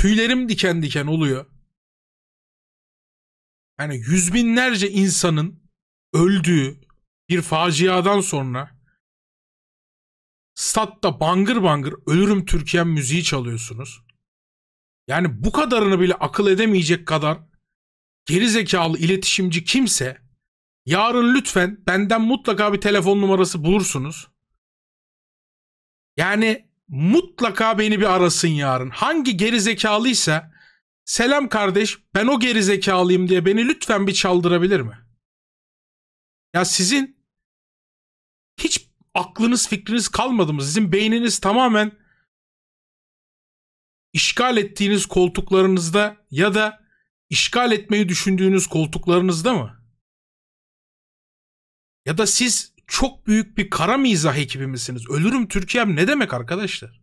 tüylerim diken diken oluyor. Yani yüz binlerce insanın öldüğü bir faciadan sonra statta bangır bangır ölürüm Türkiye'm müziği çalıyorsunuz. Yani bu kadarını bile akıl edemeyecek kadar gerizekalı iletişimci kimse yarın lütfen benden mutlaka bir telefon numarası bulursunuz. Yani mutlaka beni bir arasın yarın. Hangi geri zekalıysa, selam kardeş ben o geri zekalıyım diye beni lütfen bir çaldırabilir mi? Ya sizin hiç aklınız fikriniz kalmadı mı? Sizin beyniniz tamamen işgal ettiğiniz koltuklarınızda ya da işgal etmeyi düşündüğünüz koltuklarınızda mı? Ya da siz çok büyük bir kara mizah ekibi misiniz? Ölürüm Türkiye'm ne demek arkadaşlar?